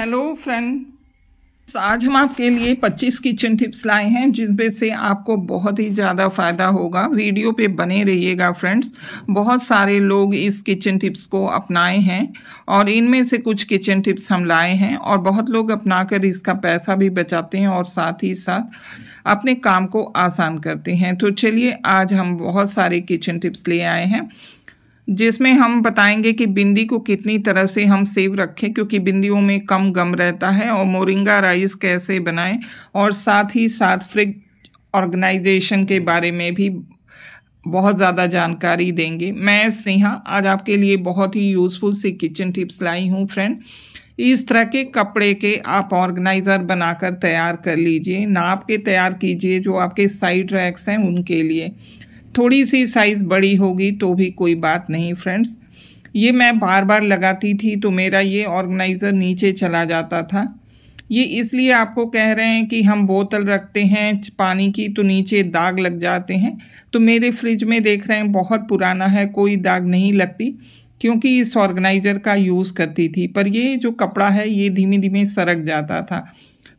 hello friend आज हम आपके लिए 25 किचन टिप्स लाए हैं जिसमें से आपको बहुत ही ज़्यादा फ़ायदा होगा वीडियो पे बने रहिएगा फ्रेंड्स बहुत सारे लोग इस किचन टिप्स को अपनाए हैं और इनमें से कुछ किचन टिप्स हम लाए हैं और बहुत लोग अपनाकर इसका पैसा भी बचाते हैं और साथ ही साथ अपने काम को आसान करते हैं तो चलिए आज हम बहुत सारे किचन टिप्स ले आए हैं जिसमें हम बताएंगे कि बिंदी को कितनी तरह से हम सेव रखें क्योंकि बिंदियों में कम गम रहता है और मोरिंगा राइस कैसे बनाएं और साथ ही साथ फ्रिज ऑर्गेनाइजेशन के बारे में भी बहुत ज़्यादा जानकारी देंगे मैं स्नेहा आज आपके लिए बहुत ही यूज़फुल सी किचन टिप्स लाई हूँ फ्रेंड इस तरह के कपड़े के आप ऑर्गेनाइज़र बनाकर तैयार कर लीजिए नाप के तैयार कीजिए जो आपके साइड रैक्स हैं उनके लिए थोड़ी सी साइज़ बड़ी होगी तो भी कोई बात नहीं फ्रेंड्स ये मैं बार बार लगाती थी तो मेरा ये ऑर्गेनाइज़र नीचे चला जाता था ये इसलिए आपको कह रहे हैं कि हम बोतल रखते हैं पानी की तो नीचे दाग लग जाते हैं तो मेरे फ्रिज में देख रहे हैं बहुत पुराना है कोई दाग नहीं लगती क्योंकि इस ऑर्गेनाइज़र का यूज़ करती थी पर ये जो कपड़ा है ये धीमे धीमे सरक जाता था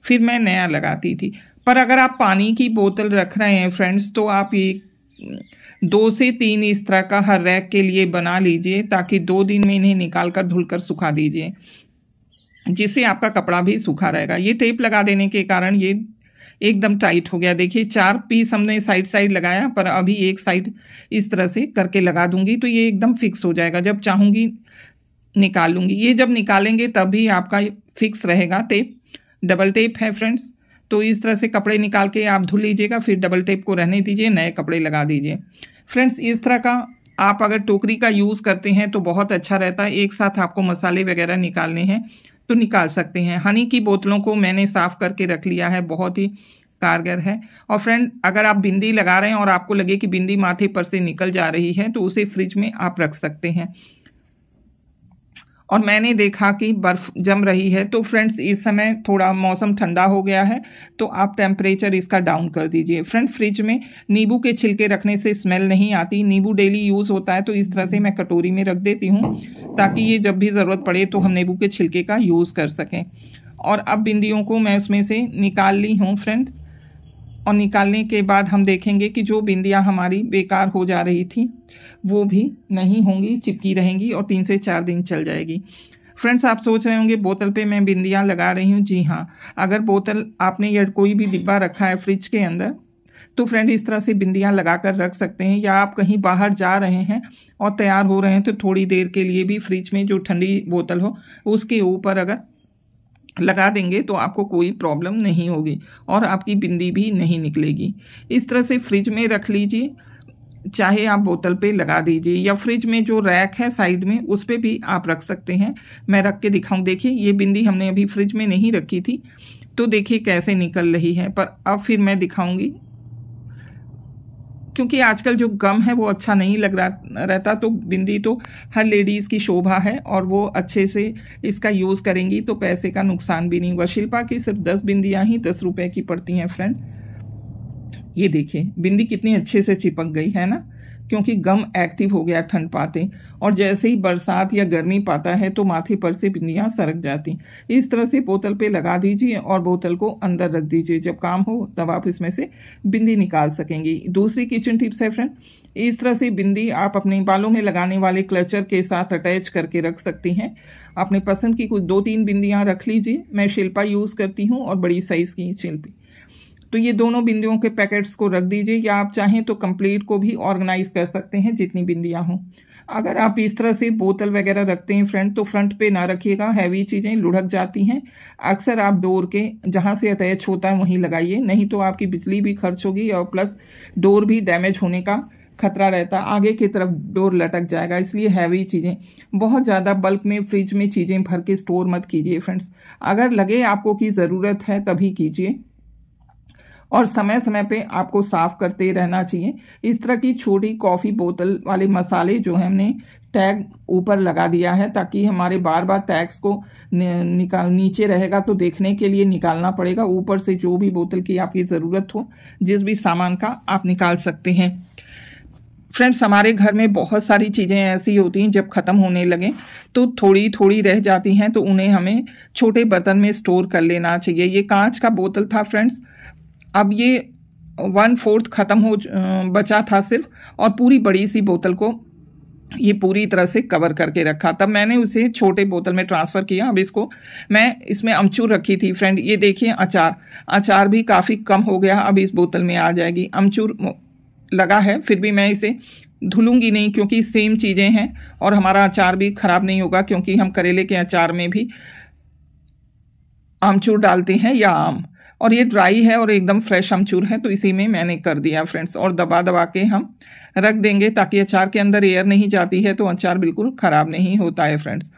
फिर मैं नया लगाती थी पर अगर आप पानी की बोतल रख रहे हैं फ्रेंड्स तो आप ये दो से तीन इस तरह का हर रैक के लिए बना लीजिए ताकि दो दिन में इन्हें निकाल कर धुल कर सुखा दीजिए जिससे आपका कपड़ा भी सूखा रहेगा ये टेप लगा देने के कारण ये एकदम टाइट हो गया देखिए चार पीस हमने साइड साइड लगाया पर अभी एक साइड इस तरह से करके लगा दूंगी तो ये एकदम फिक्स हो जाएगा जब चाहूंगी निकाल ये जब निकालेंगे तब भी आपका फिक्स रहेगा टेप डबल टेप है फ्रेंड्स तो इस तरह से कपड़े निकाल के आप धुल लीजिएगा फिर डबल टेप को रहने दीजिए नए कपड़े लगा दीजिए फ्रेंड्स इस तरह का आप अगर टोकरी का यूज़ करते हैं तो बहुत अच्छा रहता है एक साथ आपको मसाले वगैरह निकालने हैं तो निकाल सकते हैं हनी की बोतलों को मैंने साफ़ करके रख लिया है बहुत ही कारगर है और फ्रेंड अगर आप बिंदी लगा रहे हैं और आपको लगे कि बिंदी माथे पर से निकल जा रही है तो उसे फ्रिज में आप रख सकते हैं और मैंने देखा कि बर्फ़ जम रही है तो फ्रेंड्स इस समय थोड़ा मौसम ठंडा हो गया है तो आप टेम्परेचर इसका डाउन कर दीजिए फ्रेंड फ्रिज में नींबू के छिलके रखने से स्मेल नहीं आती नींबू डेली यूज़ होता है तो इस तरह से मैं कटोरी में रख देती हूँ ताकि ये जब भी ज़रूरत पड़े तो हम नींबू के छिलके का यूज़ कर सकें और अब बिंदियों को मैं उसमें से निकाल ली हूँ फ्रेंड्स और निकालने के बाद हम देखेंगे कि जो बिंदियाँ हमारी बेकार हो जा रही थी वो भी नहीं होंगी चिपकी रहेंगी और तीन से चार दिन चल जाएगी फ्रेंड्स आप सोच रहे होंगे बोतल पे मैं बिंदियाँ लगा रही हूँ जी हाँ अगर बोतल आपने या कोई भी डिब्बा रखा है फ्रिज के अंदर तो फ्रेंड इस तरह से बिंदियाँ लगा कर रख सकते हैं या आप कहीं बाहर जा रहे हैं और तैयार हो रहे हैं तो थोड़ी देर के लिए भी फ्रिज में जो ठंडी बोतल हो उसके ऊपर अगर लगा देंगे तो आपको कोई प्रॉब्लम नहीं होगी और आपकी बिंदी भी नहीं निकलेगी इस तरह से फ्रिज में रख लीजिए चाहे आप बोतल पे लगा दीजिए या फ्रिज में जो रैक है साइड में उस पर भी आप रख सकते हैं मैं रख के दिखाऊं देखिए ये बिंदी हमने अभी फ्रिज में नहीं रखी थी तो देखिए कैसे निकल रही है पर अब फिर मैं दिखाऊंगी क्योंकि आजकल जो गम है वो अच्छा नहीं लग रहा रहता तो बिंदी तो हर लेडीज़ की शोभा है और वो अच्छे से इसका यूज़ करेंगी तो पैसे का नुकसान भी नहीं होगा शिल्पा की सिर्फ दस बिंदियां ही दस रुपए की पड़ती हैं फ्रेंड ये देखिए बिंदी कितनी अच्छे से चिपक गई है ना क्योंकि गम एक्टिव हो गया ठंड पाते और जैसे ही बरसात या गर्मी पाता है तो माथे पर से बिंदियाँ सरक जाती इस तरह से बोतल पे लगा दीजिए और बोतल को अंदर रख दीजिए जब काम हो तब आप इसमें से बिंदी निकाल सकेंगी दूसरी किचन टिप्स है फ्रेंड इस तरह से बिंदी आप अपने बालों में लगाने वाले क्लचर के साथ अटैच करके रख सकती हैं अपने पसंद की कुछ दो तीन बिंदियाँ रख लीजिए मैं शिल्पा यूज़ करती हूँ और बड़ी साइज़ की शिल्पी तो ये दोनों बिंदियों के पैकेट्स को रख दीजिए या आप चाहें तो कंप्लीट को भी ऑर्गेनाइज कर सकते हैं जितनी बिंदियाँ हों अगर आप इस तरह से बोतल वगैरह रखते हैं फ्रंट तो फ्रंट पे ना रखिएगा हैवी चीज़ें लुढ़क जाती हैं अक्सर आप डोर के जहाँ से अटैच होता है वहीं लगाइए नहीं तो आपकी बिजली भी खर्च होगी और प्लस डोर भी डैमेज होने का खतरा रहता है आगे की तरफ डोर लटक जाएगा इसलिए हैवी चीज़ें बहुत ज़्यादा बल्क में फ्रिज में चीज़ें भर के स्टोर मत कीजिए फ्रेंड्स अगर लगे आपको की ज़रूरत है तभी कीजिए और समय समय पे आपको साफ़ करते रहना चाहिए इस तरह की छोटी कॉफ़ी बोतल वाले मसाले जो है हमने टैग ऊपर लगा दिया है ताकि हमारे बार बार टैग्स को निकाल नीचे रहेगा तो देखने के लिए निकालना पड़ेगा ऊपर से जो भी बोतल की आपकी ज़रूरत हो जिस भी सामान का आप निकाल सकते हैं फ्रेंड्स हमारे घर में बहुत सारी चीज़ें ऐसी होती हैं जब ख़त्म होने लगे तो थोड़ी थोड़ी रह जाती हैं तो उन्हें हमें छोटे बर्तन में स्टोर कर लेना चाहिए ये कांच का बोतल था फ्रेंड्स अब ये वन फोर्थ ख़त्म हो बचा था सिर्फ और पूरी बड़ी सी बोतल को ये पूरी तरह से कवर करके रखा तब मैंने उसे छोटे बोतल में ट्रांसफ़र किया अब इसको मैं इसमें अमचूर रखी थी फ्रेंड ये देखिए अचार अचार भी काफ़ी कम हो गया अब इस बोतल में आ जाएगी अमचूर लगा है फिर भी मैं इसे धुलूंगी नहीं क्योंकि सेम चीज़ें हैं और हमारा अचार भी ख़राब नहीं होगा क्योंकि हम करेले के अचार में भी आमचूर डालते हैं या आम और ये ड्राई है और एकदम फ्रेश अमचूर है तो इसी में मैंने कर दिया फ्रेंड्स और दबा दबा के हम रख देंगे ताकि अचार के अंदर एयर नहीं जाती है तो अचार बिल्कुल ख़राब नहीं होता है फ्रेंड्स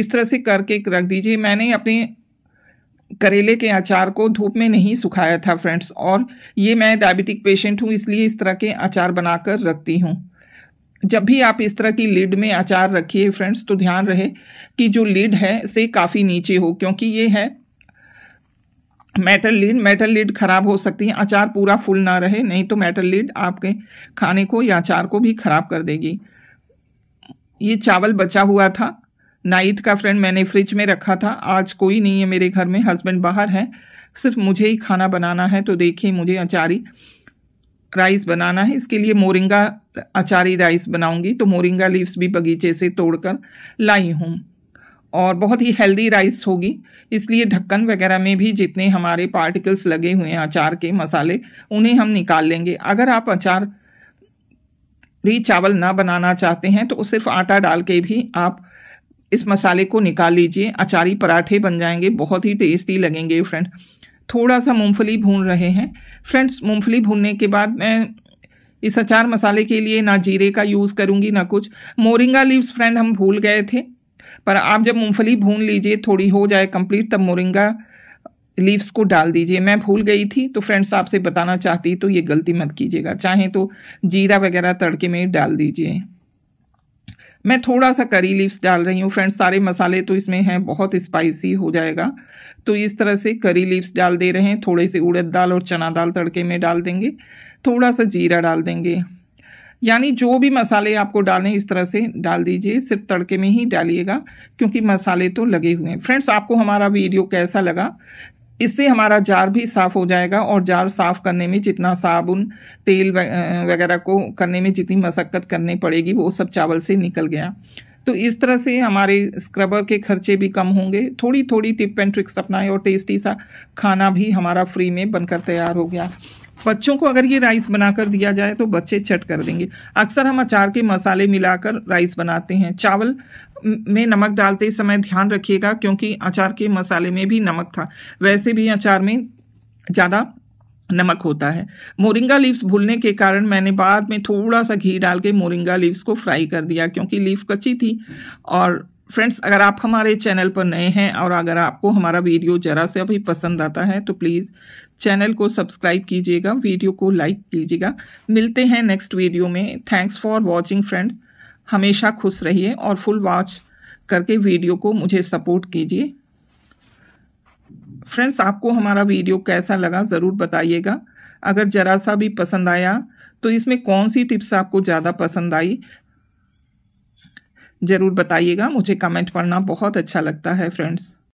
इस तरह से करके रख दीजिए मैंने अपने करेले के अचार को धूप में नहीं सुखाया था फ्रेंड्स और ये मैं डायबिटिक पेशेंट हूँ इसलिए इस तरह के अचार बनाकर रखती हूँ जब भी आप इस तरह की लीड में अचार रखिए फ्रेंड्स तो ध्यान रहे कि जो लीड है से काफ़ी नीचे हो क्योंकि ये है मेटल लीड मेटल लीड खराब हो सकती है अचार पूरा फुल ना रहे नहीं तो मेटल लीड आपके खाने को या अचार को भी खराब कर देगी ये चावल बचा हुआ था नाइट का फ्रेंड मैंने फ्रिज में रखा था आज कोई नहीं है मेरे घर में हस्बैंड बाहर है सिर्फ मुझे ही खाना बनाना है तो देखिए मुझे अचारी राइस बनाना है इसके लिए मोरिंगा अचारी राइस बनाऊंगी तो मोरिंगा लीव्स भी बगीचे से तोड़कर लाई हूँ और बहुत ही हेल्दी राइस होगी इसलिए ढक्कन वगैरह में भी जितने हमारे पार्टिकल्स लगे हुए हैं अचार के मसाले उन्हें हम निकाल लेंगे अगर आप अचार भी चावल ना बनाना चाहते हैं तो सिर्फ आटा डाल के भी आप इस मसाले को निकाल लीजिए अचारी पराठे बन जाएंगे बहुत ही टेस्टी लगेंगे फ्रेंड थोड़ा सा मूंगफली भून रहे हैं फ्रेंड्स मूंगफली भूनने के बाद मैं इस अचार मसाले के लिए ना जीरे का यूज़ करूँगी ना कुछ मोरिंगा लीव्स फ्रेंड हम भूल गए थे पर आप जब मूंगफली भून लीजिए थोड़ी हो जाए कंप्लीट तब मोरिंगा लीव्स को डाल दीजिए मैं भूल गई थी तो फ्रेंड्स आपसे बताना चाहती तो ये गलती मत कीजिएगा चाहें तो जीरा वगैरह तड़के में डाल दीजिए मैं थोड़ा सा करी लीव्स डाल रही हूँ फ्रेंड्स सारे मसाले तो इसमें हैं बहुत स्पाइसी हो जाएगा तो इस तरह से करी लीव्स डाल दे रहे हैं थोड़े से उड़द दाल और चना दाल तड़के में डाल देंगे थोड़ा सा जीरा डाल देंगे यानी जो भी मसाले आपको डालें इस तरह से डाल दीजिए सिर्फ तड़के में ही डालिएगा क्योंकि मसाले तो लगे हुए हैं फ्रेंड्स आपको हमारा वीडियो कैसा लगा इससे हमारा जार भी साफ़ हो जाएगा और जार साफ़ करने में जितना साबुन तेल वगैरह को करने में जितनी मशक्क़त करनी पड़ेगी वो सब चावल से निकल गया तो इस तरह से हमारे स्क्रबर के खर्चे भी कम होंगे थोड़ी थोड़ी टिप एंड ट्रिक्स अपनाएं और टेस्टी सा खाना भी हमारा फ्री में बनकर तैयार हो गया बच्चों को अगर ये राइस बनाकर दिया जाए तो बच्चे चट कर देंगे अक्सर हम अचार के मसाले मिलाकर राइस बनाते हैं चावल में नमक डालते समय ध्यान रखिएगा क्योंकि अचार के मसाले में भी नमक था वैसे भी अचार में ज़्यादा नमक होता है मोरिंगा लीव्स भूलने के कारण मैंने बाद में थोड़ा सा घी डाल के मोरिंगा लीव्स को फ्राई कर दिया क्योंकि लीफ कच्ची थी और फ्रेंड्स अगर आप हमारे चैनल पर नए हैं और अगर आपको हमारा वीडियो ज़रा से अभी पसंद आता है तो प्लीज़ चैनल को सब्सक्राइब कीजिएगा वीडियो को लाइक कीजिएगा मिलते हैं नेक्स्ट वीडियो में थैंक्स फॉर वॉचिंग फ्रेंड्स हमेशा खुश रहिए और फुल वॉच करके वीडियो को मुझे सपोर्ट कीजिए फ्रेंड्स आपको हमारा वीडियो कैसा लगा ज़रूर बताइएगा अगर ज़रा सा भी पसंद आया तो इसमें कौन सी टिप्स आपको ज़्यादा पसंद आई ज़रूर बताइएगा मुझे कमेंट पढ़ना बहुत अच्छा लगता है फ्रेंड्स